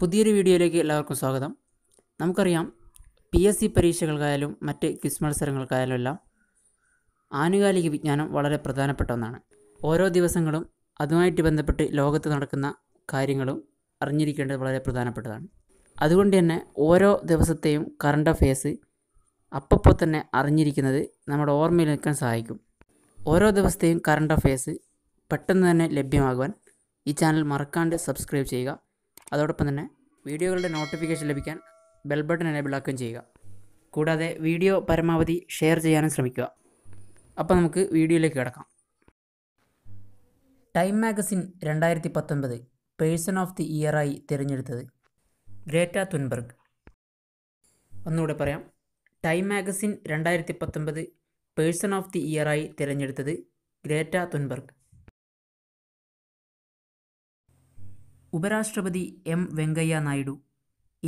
പുതിയൊരു വീഡിയോയിലേക്ക് എല്ലാവർക്കും സ്വാഗതം നമുക്കറിയാം പി എസ് സി പരീക്ഷകൾക്കായാലും മറ്റ് ക്വിസ് മത്സരങ്ങൾക്കായാലും എല്ലാം ആനുകാലിക വിജ്ഞാനം വളരെ പ്രധാനപ്പെട്ട ഒന്നാണ് ഓരോ ദിവസങ്ങളും അതുമായിട്ട് ബന്ധപ്പെട്ട് ലോകത്ത് നടക്കുന്ന കാര്യങ്ങളും അറിഞ്ഞിരിക്കേണ്ടത് വളരെ പ്രധാനപ്പെട്ടതാണ് അതുകൊണ്ട് തന്നെ ഓരോ ദിവസത്തെയും കറണ്ട് അഫെയർസ് അപ്പപ്പോൾ തന്നെ അറിഞ്ഞിരിക്കുന്നത് നമ്മുടെ ഓർമ്മയിൽ നിൽക്കാൻ സഹായിക്കും ഓരോ ദിവസത്തെയും കറണ്ട് അഫെയർസ് പെട്ടെന്ന് തന്നെ ലഭ്യമാകുവാൻ ഈ ചാനൽ മറക്കാണ്ട് സബ്സ്ക്രൈബ് ചെയ്യുക അതോടൊപ്പം തന്നെ വീഡിയോകളുടെ നോട്ടിഫിക്കേഷൻ ലഭിക്കാൻ ബെൽ ബട്ടൺ എനേബിൾ ആക്കുകയും ചെയ്യുക കൂടാതെ വീഡിയോ പരമാവധി ഷെയർ ചെയ്യാനും ശ്രമിക്കുക അപ്പോൾ നമുക്ക് വീഡിയോയിലേക്ക് കിടക്കാം ടൈം മാഗസിൻ രണ്ടായിരത്തി പത്തൊൻപത് പേഴ്സൺ ഓഫ് ദി ഇയറായി തിരഞ്ഞെടുത്തത് ഗ്രേറ്റ തുൻബർഗ് ഒന്നുകൂടെ പറയാം ടൈം മാഗസിൻ രണ്ടായിരത്തി പത്തൊൻപത് പേഴ്സൺ ഓഫ് ദി ഇയറായി തിരഞ്ഞെടുത്തത് ഗ്രേറ്റ തുൻബർഗ് ഉപരാഷ്ട്രപതി എം വെങ്കയ്യ നായിഡു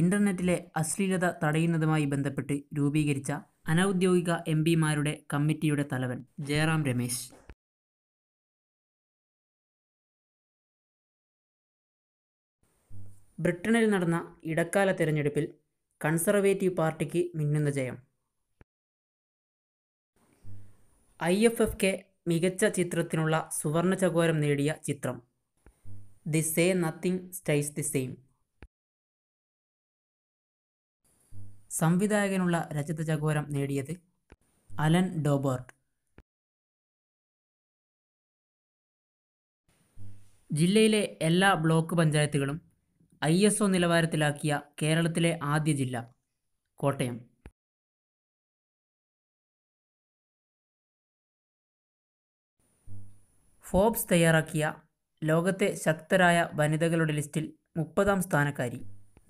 ഇന്റർനെറ്റിലെ അശ്ലീലത തടയുന്നതുമായി ബന്ധപ്പെട്ട് രൂപീകരിച്ച അനൗദ്യോഗിക എം പിമാരുടെ കമ്മിറ്റിയുടെ തലവൻ ജയറാം രമേശ് ബ്രിട്ടനിൽ നടന്ന ഇടക്കാല തെരഞ്ഞെടുപ്പിൽ കൺസർവേറ്റീവ് പാർട്ടിക്ക് മിന്നുന്ന ജയം ഐ എഫ് എഫ് കെ മികച്ച ചിത്രത്തിനുള്ള സുവർണ ചകോരം നേടിയ ചിത്രം they say nothing stays the same സംവിധായകനുള്ള രജത ചകോരം നേടിയത് അലൻ ഡോബർട്ട് ജില്ലയിലെ എല്ലാ ബ്ലോക്ക് പഞ്ചായത്തുകളും ഐ എസ് ഒ നിലവാരത്തിലാക്കിയ കേരളത്തിലെ ആദ്യ ജില്ല കോട്ടയം ഫോബ്സ് തയ്യാറാക്കിയ ലോകത്തെ ശക്തരായ വനിതകളുടെ ലിസ്റ്റിൽ മുപ്പതാം സ്ഥാനക്കാരി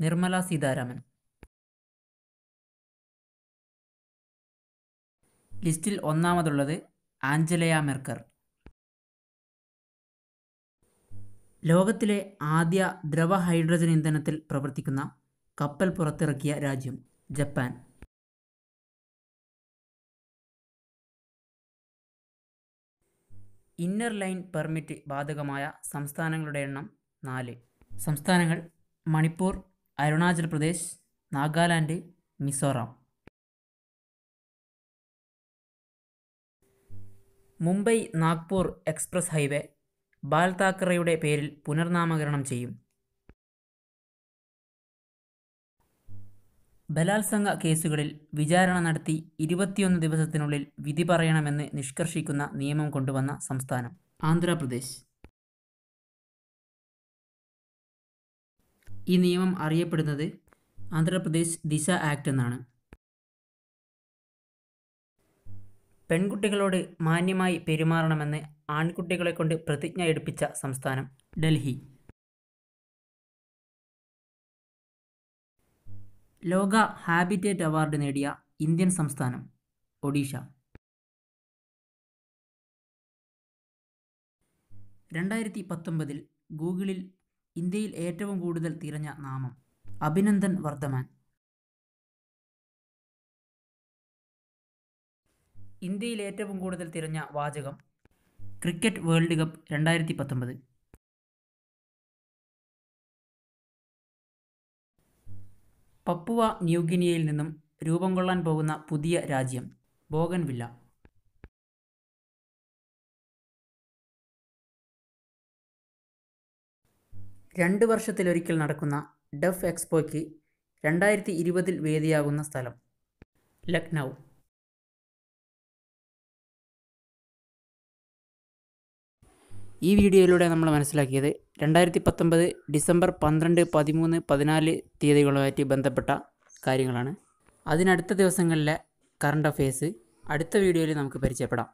നിർമ്മല സീതാരാമൻ ലിസ്റ്റിൽ ഒന്നാമതുള്ളത് ആഞ്ചലയ മെർക്കർ ലോകത്തിലെ ആദ്യ ദ്രവ ഹൈഡ്രജൻ ഇന്ധനത്തിൽ പ്രവർത്തിക്കുന്ന കപ്പൽ പുറത്തിറക്കിയ രാജ്യം ജപ്പാൻ ഇന്നർ ലൈൻ പെർമിറ്റ് ബാധകമായ സംസ്ഥാനങ്ങളുടെ എണ്ണം നാല് സംസ്ഥാനങ്ങൾ മണിപ്പൂർ അരുണാചൽ പ്രദേശ് നാഗാലാൻഡ് മിസോറാം മുംബൈ നാഗ്പൂർ എക്സ്പ്രസ് ഹൈവേ ബാൽ താക്കറയുടെ പേരിൽ പുനർനാമകരണം ചെയ്യും ബലാത്സംഗ കേസുകളിൽ വിചാരണ നടത്തി ഇരുപത്തിയൊന്ന് ദിവസത്തിനുള്ളിൽ വിധി പറയണമെന്ന് നിഷ്കർഷിക്കുന്ന നിയമം കൊണ്ടുവന്ന സംസ്ഥാനം ആന്ധ്രാപ്രദേശ് ഈ നിയമം അറിയപ്പെടുന്നത് ആന്ധ്രാപ്രദേശ് ദിശ ആക്ട് എന്നാണ് പെൺകുട്ടികളോട് മാന്യമായി പെരുമാറണമെന്ന് ആൺകുട്ടികളെ കൊണ്ട് പ്രതിജ്ഞ എടുപ്പിച്ച സംസ്ഥാനം ഡൽഹി ലോക ഹാബിറ്റേറ്റ് അവാർഡ് നേടിയ ഇന്ത്യൻ സംസ്ഥാനം ഒഡീഷ രണ്ടായിരത്തി പത്തൊമ്പതിൽ ഗൂഗിളിൽ ഇന്ത്യയിൽ ഏറ്റവും കൂടുതൽ തിരഞ്ഞ നാമം അഭിനന്ദൻ വർദ്ധമാൻ ഇന്ത്യയിൽ ഏറ്റവും കൂടുതൽ തിരഞ്ഞ വാചകം ക്രിക്കറ്റ് വേൾഡ് കപ്പ് രണ്ടായിരത്തി പത്തൊമ്പത് പപ്പുവ ന്യൂഗിനിയയിൽ നിന്നും രൂപം കൊള്ളാൻ പോകുന്ന പുതിയ രാജ്യം ബോഗൻവില്ല രണ്ട് വർഷത്തിലൊരിക്കൽ നടക്കുന്ന ഡഫ് എക്സ്പോയ്ക്ക് രണ്ടായിരത്തി ഇരുപതിൽ വേദിയാകുന്ന സ്ഥലം ലക്നൗ ഈ വീഡിയോയിലൂടെ നമ്മൾ മനസ്സിലാക്കിയത് രണ്ടായിരത്തി പത്തൊമ്പത് ഡിസംബർ പന്ത്രണ്ട് പതിമൂന്ന് പതിനാല് തീയതികളുമായിട്ട് ബന്ധപ്പെട്ട കാര്യങ്ങളാണ് അതിനടുത്ത ദിവസങ്ങളിലെ കറണ്ട് അഫയേഴ്സ് അടുത്ത വീഡിയോയിൽ നമുക്ക് പരിചയപ്പെടാം